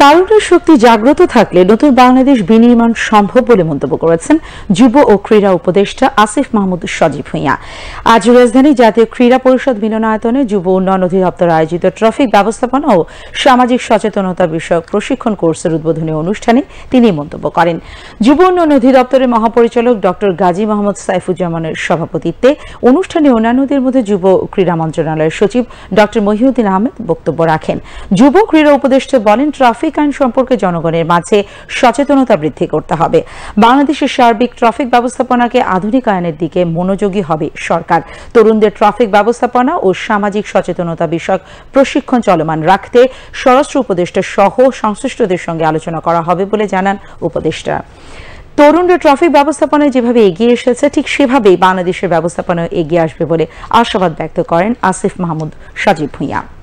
তারুণ্যের শক্তি জাগ্রত থাকলে নতুন বাংলাদেশ বিনির্মাণ সম্ভব বলে মন্তব্য করেছেন যুব ও ক্রীড়া উপদেষ্টা আসিফ মাহমুদ সজীব ভূঁইয়া আজ রাজধানী জাতীয় ক্রীড়া পরিষদ মিলনায়তনে যুব উন্নয়ন অধিদপ্তর আয়োজিত ট্রাফিক ব্যবস্থাপনা ও সামাজিক সচেতনতা বিষয়ক প্রশিক্ষণ কোর্সের উদ্বোধনী অনুষ্ঠানে তিনি মন্তব্য করেন যুব উন্নয়ন অধিদপ্তরের মহাপরিচালক ডক্টর গাজী মোহাম্মদ সাইফুজ্জামানের সভাপতিত্বে অনুষ্ঠানে অন্যান্যদের মধ্যে যুব ক্রীড়া মন্ত্রণালয়ের সচিব ডক্টর মহিউদ্দিন আহমেদ বক্তব্য রাখেন যুব ক্রীড়া উপদেষ্টা বলেন ট্রাফিক ট্রাফিকাইন সম্পর্কে জনগণের মাঝে সচেতনতা বৃদ্ধি করতে হবে বাংলাদেশের সার্বিক ট্রাফিক ব্যবস্থাপনাকে আধুনিকায়নের দিকে মনোযোগী হবে সরকার তরুণদের ট্রাফিক ব্যবস্থাপনা ও সামাজিক সচেতনতা বিষয়ক প্রশিক্ষণ চলমান রাখতে স্বরাষ্ট্র উপদেষ্টা সহ সংশ্লিষ্টদের সঙ্গে আলোচনা করা হবে বলে জানান উপদেষ্টা তরুণরা ট্রাফিক ব্যবস্থাপনায় যেভাবে এগিয়ে এসেছে ঠিক সেভাবেই বাংলাদেশের ব্যবস্থাপনা এগিয়ে আসবে বলে আশাবাদ ব্যক্ত করেন আসিফ মাহমুদ সাজীব ভুঁইয়া